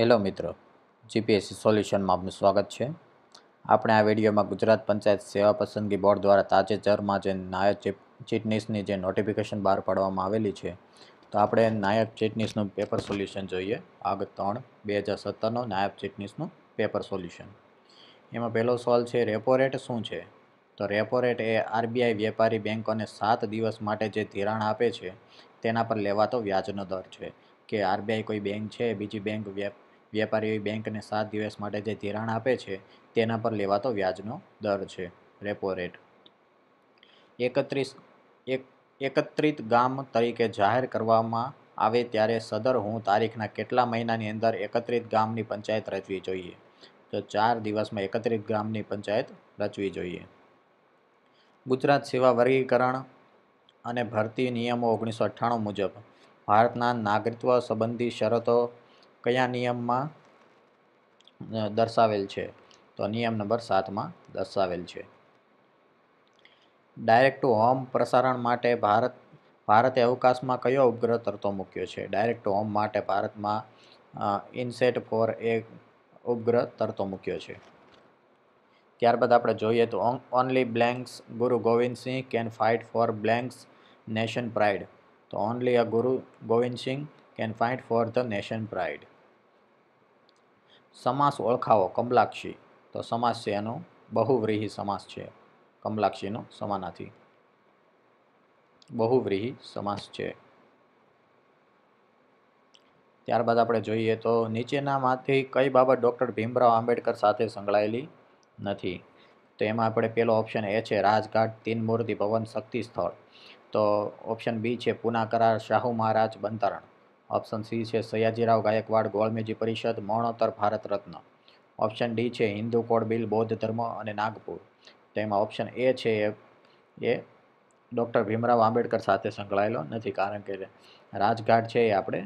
Hello મિત્રો GPSC સોલ્યુશનમાં આપનું સ્વાગત છે આપણે આ વિડીયોમાં ગુજરાત પંચાયત સેવા પસંદગી બોર્ડ દ્વારા તાજેતરમાં જે નાયક ચીટનીસની જે નોટિફિકેશન બહાર પાડવામાં આવેલી છે તો આપણે નાયક ચીટનીસનું પેપર સોલ્યુશન જોઈએ ભાગ ત્રણ બે હજાર સત્તરનો નાયબ ચીટનીસનું પેપર સોલ્યુશન એમાં પહેલો સવાલ છે રેપો રેટ શું છે તો રેપો રેટ એ આરબીઆઈ વેપારી બેન્કોને સાત દિવસ માટે જે ધિરાણ આપે છે તેના પર લેવાતો વ્યાજનો દર છે કે આરબીઆઈ કોઈ બેંક છે બીજી બેંક વેપારીઓ બેંકને સાત દિવસ માટે જે ધિરાણ આપે છે તેના પર લેવાતો વ્યાજનો દર છે રેપો રેટ એકત્રીસ એક એકત્રિત ગામ તરીકે જાહેર કરવામાં આવે ત્યારે સદર હું તારીખના કેટલા મહિનાની અંદર એકત્રિત ગામની પંચાયત રચવી જોઈએ તો ચાર દિવસમાં એકત્રિત ગામની પંચાયત રચવી જોઈએ ગુજરાત સેવા વર્ગીકરણ અને ભરતી નિયમો ઓગણીસો અઠ્ઠાણું મુજબ ભારતના નાગરિકત્વ સંબંધી શરતો કયા નિયમમાં દર્શાવેલ છે તો નિયમ નંબર સાતમાં દર્શાવેલ છે ડાયરેક્ટ ટુ હોમ પ્રસારણ માટે ભારત ભારતે અવકાશમાં કયો ઉપગ્રહ તરતો મૂક્યો છે ડાયરેક્ટ ટુ હોમ માટે ભારતમાં ઇનસેટ ફોર એક ઉપગ્રહ તરતો મૂક્યો છે ત્યારબાદ આપણે જોઈએ તો only blanks Guru Govind Singh can fight for blanks nation pride તો only a Guru Govind Singh can fight for the nation pride. સમાસ ઓળખાવો કમલાક્ષી તો સમાસ છે એનો બહુવ્રીહી સમાસ છે કમલાક્ષીનો સમાનાથી બહુવ્રીહી સમાસ છે ત્યારબાદ આપણે જોઈએ તો નીચેનામાંથી કઈ બાબત ડૉક્ટર ભીમરાવ આંબેડકર સાથે સંકળાયેલી નથી તો એમાં આપણે પહેલો ઓપ્શન એ છે રાજઘાટ તીન મૂર્તિ ભવન શક્તિ સ્થળ તો ઓપ્શન બી છે પુના કરાર શાહુ મહારાજ બંધારણ ઓપ્શન સી છે સયાજીરાવ ગાયકવાડ ગોળમેજી પરિષદ મરણોત્તર ભારત રત્ન ઓપ્શન ડી છે હિન્દુ કોડ બિલ બૌદ્ધ ધર્મ અને નાગપુર તેમાં ઓપ્શન એ છે એ ડૉક્ટર ભીમરાવ આંબેડકર સાથે સંકળાયેલો નથી કારણ કે રાજઘાટ છે એ આપણે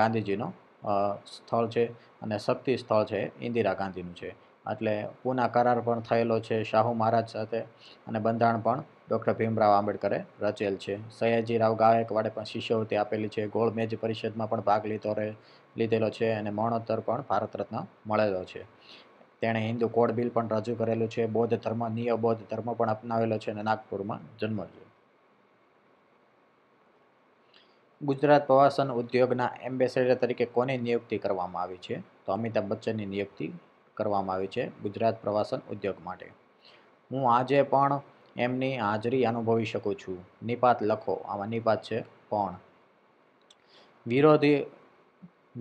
ગાંધીજીનો સ્થળ છે અને શક્તિ સ્થળ છે ઇન્દિરા ગાંધીનું છે એટલે પુના કરાર પણ થયેલો છે શાહુ મહારાજ સાથે અને બંધારણ પણ ડૉક્ટર ભીમરાવ આંબેડકરે રચેલ છે સયાજીરાવ ગાયકવાડે પણ શિષ્યવૃત્તિ આપેલી છે મેજ પરિષદમાં પણ ભાગ લીધો રહે લીધેલો છે અને મરણોત્તર પણ ભારત રત્ન મળેલો છે તેણે હિન્દુ કોડ બિલ પણ રજૂ કરેલું છે બૌદ્ધ ધર્મ નિયબૌદ્ધ ધર્મ પણ અપનાવેલો છે અને નાગપુરમાં જન્મ છે ગુજરાત પ્રવાસન ઉદ્યોગના એમ્બેસેડર તરીકે કોની નિયુક્તિ કરવામાં આવી છે તો અમિતાભ બચ્ચનની નિયુક્તિ કરવામાં આવી છે ગુજરાત પ્રવાસન ઉદ્યોગ માટે હું આજે પણ એમની હાજરી અનુભવી શકું છું નિપાત લખો આમાં નિપાત છે પણ વિરોધી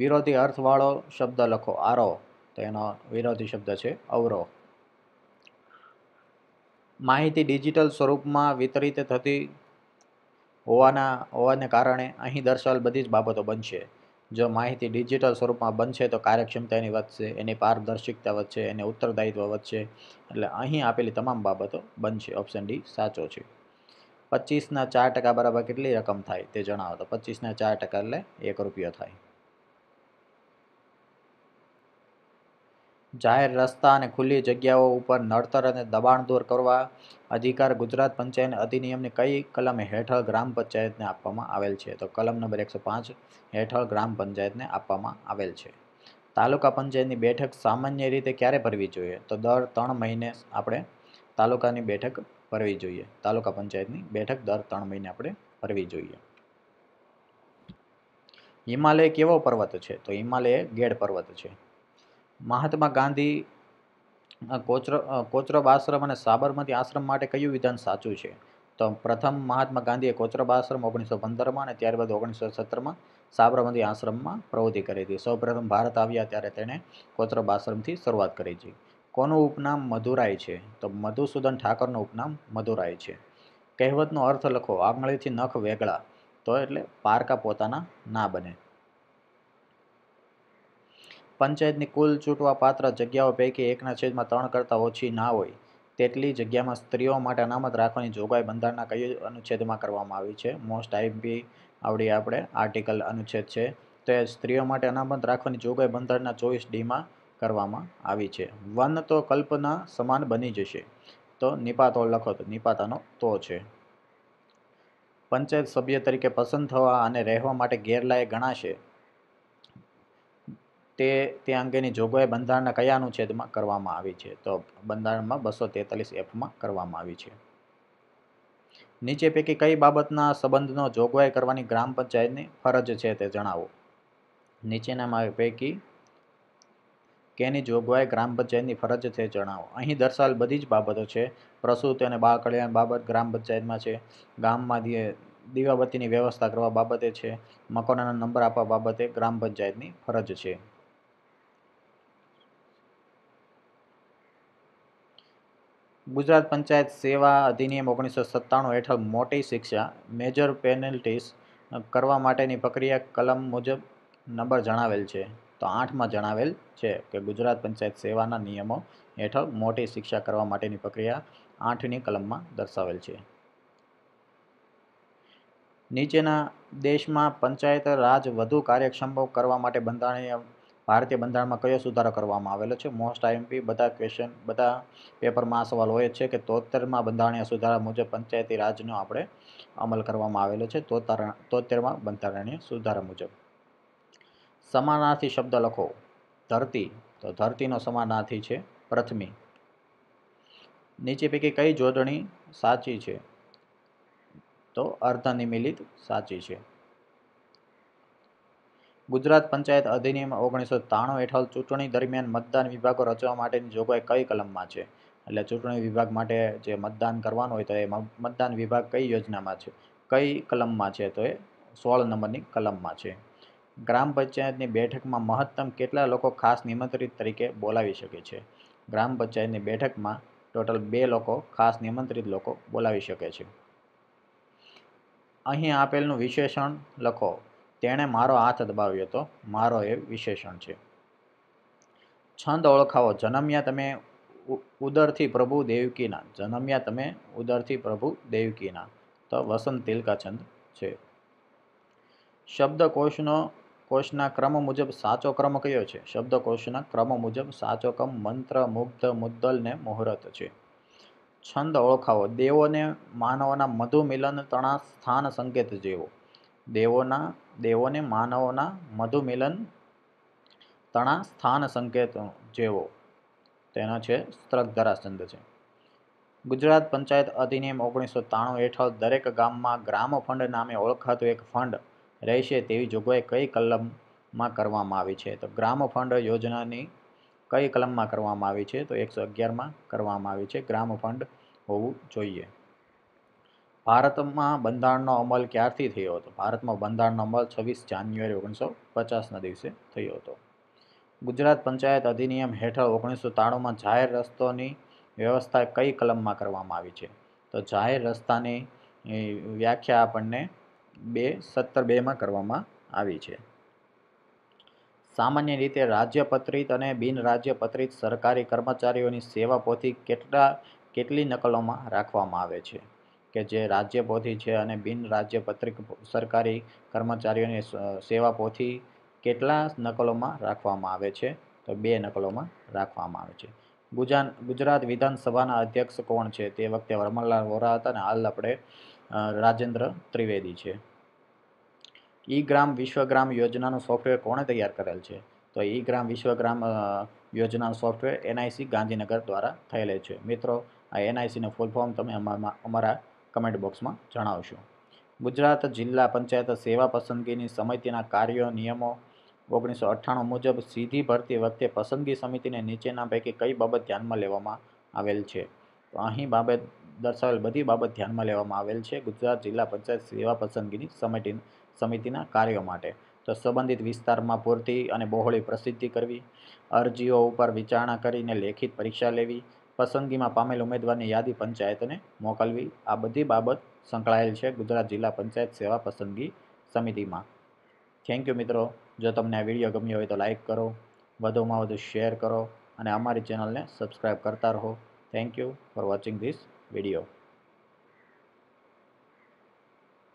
વિરોધી અર્થવાળો શબ્દ લખો આરો તો એનો વિરોધી શબ્દ છે અવરો માહિતી ડિજિટલ સ્વરૂપમાં વિતરિત થતી હોવાના હોવાને કારણે અહીં દર્શાવેલ બધી જ બાબતો બનશે જો માહિતી ડિજિટલ સ્વરૂપમાં બનશે તો કાર્યક્ષમતા એની વધશે એની પારદર્શિકતા વધશે એને ઉત્તરદાયિત્વ વધશે એટલે અહીં આપેલી તમામ બાબતો બનશે ઓપ્શન ડી સાચો છે પચીસના ચાર ટકા બરાબર કેટલી રકમ થાય તે જણાવો તો પચીસના ચાર ટકા એટલે એક રૂપિયો થાય જાહેર રસ્તા અને ખુલ્લી જગ્યાઓ ઉપર નડતર અને દબાણ દૂર કરવા અધિકાર ગુજરાત પંચાયત અધિનિયમની કઈ કલમ હેઠળ ગ્રામ પંચાયતને આપવામાં આવેલ છે તો કલમ નંબર એકસો પાંચ હેઠળ ગ્રામ પંચાયતને આપવામાં આવેલ છે તાલુકા પંચાયતની બેઠક સામાન્ય રીતે ક્યારે ભરવી જોઈએ તો દર ત્રણ મહિને આપણે તાલુકાની બેઠક ભરવી જોઈએ તાલુકા પંચાયતની બેઠક દર ત્રણ મહિને આપણે ભરવી જોઈએ હિમાલય કેવો પર્વત છે તો હિમાલય ગેડ પર્વત છે મહાત્મા ગાંધી કોચર કોચરબ આશ્રમ અને સાબરમતી આશ્રમ માટે કયું વિધાન સાચું છે તો પ્રથમ મહાત્મા ગાંધીએ કોચરબ આશ્રમ ઓગણીસો પંદરમાં અને ત્યારબાદ ઓગણીસો સત્તરમાં સાબરમતી આશ્રમમાં પ્રવૃત્તિ કરી હતી સૌપ્રથમ ભારત આવ્યા ત્યારે તેણે કોચરબ આશ્રમથી શરૂઆત કરી હતી કોનું ઉપનામ મધુરાય છે તો મધુસૂદન ઠાકોરનું ઉપનામ મધુરાય છે કહેવતનો અર્થ લખો આંગળીથી નખ વેગળા તો એટલે પારકા પોતાના ના બને પંચાયતની કુલ ચૂંટવા પાત્ર જગ્યાઓ પૈકી એકના છેદમાં ત્રણ કરતાં ઓછી ના હોય તેટલી જગ્યામાં સ્ત્રીઓ માટે અનામત રાખવાની જોગવાઈ બંધારણના કયો અનુચ્છેદમાં કરવામાં આવી છે મોસ્ટ આઈપી આવડી આપણે આર્ટિકલ અનુચ્છેદ છે તો એ સ્ત્રીઓ માટે અનામત રાખવાની જોગવાઈ બંધારણના ચોવીસ ડીમાં કરવામાં આવી છે વન તો કલ્પના સમાન બની જશે તો નિપાતો લખો તો નિપાતાનો તો છે પંચાયત સભ્ય તરીકે પસંદ થવા અને રહેવા માટે ગેરલાયક ગણાશે તે તે અંગેની જોગવાઈ બંધારણના કયા અનુચ્છેદમાં કરવામાં આવી છે તો બંધારણમાં બસો તેતાલીસ એફમાં કરવામાં આવી છે નીચે પૈકી કઈ બાબતના સંબંધનો જોગવાઈ કરવાની ગ્રામ પંચાયતની ફરજ છે તે જણાવો નીચેના પૈકી કેની જોગવાઈ ગ્રામ પંચાયતની ફરજ છે જણાવો અહીં દર્શાવેલ બધી જ બાબતો છે પ્રસૂત અને બાળ કલ્યાણ બાબત ગ્રામ પંચાયતમાં છે ગામમાં દીવાબત્તીની વ્યવસ્થા કરવા બાબતે છે મકાનોના નંબર આપવા બાબતે ગ્રામ પંચાયતની ફરજ છે ગુજરાત પંચાયત સેવા અધિનિયમ ઓગણીસો સત્તાણું હેઠળ મોટી શિક્ષા મેજર પેનલ્ટીસ કરવા માટેની પ્રક્રિયા કલમ મુજબ નંબર જણાવેલ છે તો આઠમાં જણાવેલ છે કે ગુજરાત પંચાયત સેવાના નિયમો હેઠળ મોટી શિક્ષા કરવા માટેની પ્રક્રિયા આઠની કલમમાં દર્શાવેલ છે નીચેના દેશમાં પંચાયત રાજ વધુ કાર્યક્ષમ કરવા માટે બંધારણીય ભારતીય બંધારણમાં કયો સુધારો કરવામાં આવેલો છે મોસ્ટ આઈએમપી બધા ક્વેશ્ચન બધા પેપરમાં આ સવાલ હોય છે કે તોતેરમાં બંધારણીય સુધારા મુજબ પંચાયતી રાજનો આપણે અમલ કરવામાં આવેલો છે તોતર તોતેરમાં બંધારણીય સુધારા મુજબ સમાનાર્થી શબ્દ લખો ધરતી તો ધરતીનો સમાનાર્થી છે પ્રથમી નીચે પૈકી કઈ જોડણી સાચી છે તો અર્ધનિમિલિત સાચી છે ગુજરાત પંચાયત અધિનિયમ ઓગણીસો ત્રાણું હેઠળ ચૂંટણી દરમિયાન મતદાન વિભાગો રચવા માટેની જોગવાઈ કઈ કલમમાં છે એટલે ચૂંટણી વિભાગ માટે જે મતદાન કરવાનું હોય તો એ મતદાન વિભાગ કઈ યોજનામાં છે કઈ કલમમાં છે તો એ સોળ નંબરની કલમમાં છે ગ્રામ પંચાયતની બેઠકમાં મહત્તમ કેટલા લોકો ખાસ નિમંત્રિત તરીકે બોલાવી શકે છે ગ્રામ પંચાયતની બેઠકમાં ટોટલ બે લોકો ખાસ નિમંત્રિત લોકો બોલાવી શકે છે અહીં આપેલનું વિશેષણ લખો તેણે મારો હાથ દબાવ્યો હતો મારો એ વિશેષણ છે છંદ ઓળખાવો જન્મ્યા તમે ઉદરથી પ્રભુ દેવકીના જન્મ્યા તમે ઉદરથી પ્રભુ દેવકીના તો વસંત તિલકા છંદ છે શબ્દકોશનો કોશના ક્રમ મુજબ સાચો ક્રમ કયો છે શબ્દકોશના ક્રમ મુજબ સાચો ક્રમ મંત્ર મુગ્ધ મુદ્દલ ને મુહૂર્ત છે છંદ ઓળખાવો દેવોને માનવના મધુમિલન તણા સ્થાન સંકેત જેવો દેવોના દેવોને માનવોના મધુમિલન તણા સ્થાન સંકેતો જેવો તેનો છે સ્ત્રક ધરાછંદ છે ગુજરાત પંચાયત અધિનિયમ ઓગણીસો ત્રાણું હેઠળ દરેક ગામમાં ગ્રામ ફંડ નામે ઓળખાતું એક ફંડ રહેશે તેવી જોગવાઈ કઈ કલમમાં કરવામાં આવી છે તો ગ્રામ ફંડ યોજનાની કઈ કલમમાં કરવામાં આવી છે તો એકસો અગિયારમાં કરવામાં આવી છે ગ્રામ ફંડ હોવું જોઈએ ભારતમાં બંધારણનો અમલ ક્યારથી થયો હતો ભારતમાં બંધારણનો અમલ છવ્વીસ જાન્યુઆરી ઓગણીસો પચાસના દિવસે થયો હતો ગુજરાત પંચાયત અધિનિયમ હેઠળ ઓગણીસો ત્રાણુંમાં જાહેર રસ્તોની વ્યવસ્થા કઈ કલમમાં કરવામાં આવી છે તો જાહેર રસ્તાની વ્યાખ્યા આપણને બે સત્તર બેમાં કરવામાં આવી છે સામાન્ય રીતે રાજ્યપત્રિત અને બિનરાજ્યપત્રિત સરકારી કર્મચારીઓની સેવા પોથી કેટલા કેટલી નકલોમાં રાખવામાં આવે છે કે જે રાજ્ય પોથી છે અને બિન રાજ્ય પત્રિક સરકારી કર્મચારીઓની સેવા પોથી કેટલા નકલોમાં રાખવામાં આવે છે તો બે નકલોમાં રાખવામાં આવે છે ગુજરાત વિધાનસભાના અધ્યક્ષ કોણ છે તે વખતે વરમલાલ વોરા હતા અને હાલ આપણે રાજેન્દ્ર ત્રિવેદી છે ઈ ગ્રામ વિશ્વગ્રામ યોજનાનું સોફ્ટવેર કોણે તૈયાર કરેલ છે તો ઈ ગ્રામ વિશ્વગ્રામ યોજનાનું સોફ્ટવેર એનઆઈસી ગાંધીનગર દ્વારા થયેલ છે મિત્રો આ એનઆઈસીનું ફૂલ ફોર્મ તમે અમારા કમેન્ટ બોક્સમાં જણાવશો ગુજરાત જિલ્લા પંચાયત સેવા પસંદગીની સમિતિના કાર્યો નિયમો ઓગણીસો અઠ્ઠાણું મુજબ સીધી ભરતી વખતે પસંદગી સમિતિને નીચેના પૈકી કઈ બાબત ધ્યાનમાં લેવામાં આવેલ છે તો અહીં બાબત દર્શાવેલ બધી બાબત ધ્યાનમાં લેવામાં આવેલ છે ગુજરાત જિલ્લા પંચાયત સેવા પસંદગીની સમિતિ સમિતિના કાર્યો માટે તો સંબંધિત વિસ્તારમાં પૂરતી અને બહોળી પ્રસિદ્ધિ કરવી અરજીઓ ઉપર વિચારણા કરીને લેખિત પરીક્ષા લેવી પસંદગીમાં પામેલ ઉમેદવારની યાદી પંચાયતને મોકલવી આ બધી બાબત સંકળાયેલ છે ગુજરાત જિલ્લા પંચાયત સેવા પસંદગી સમિતિમાં થેન્ક યુ મિત્રો જો તમને આ વિડીયો ગમ્યો હોય તો લાઇક કરો વધુમાં વધુ શેર કરો અને અમારી ચેનલને સબસ્ક્રાઈબ કરતા રહો thank you for watching this video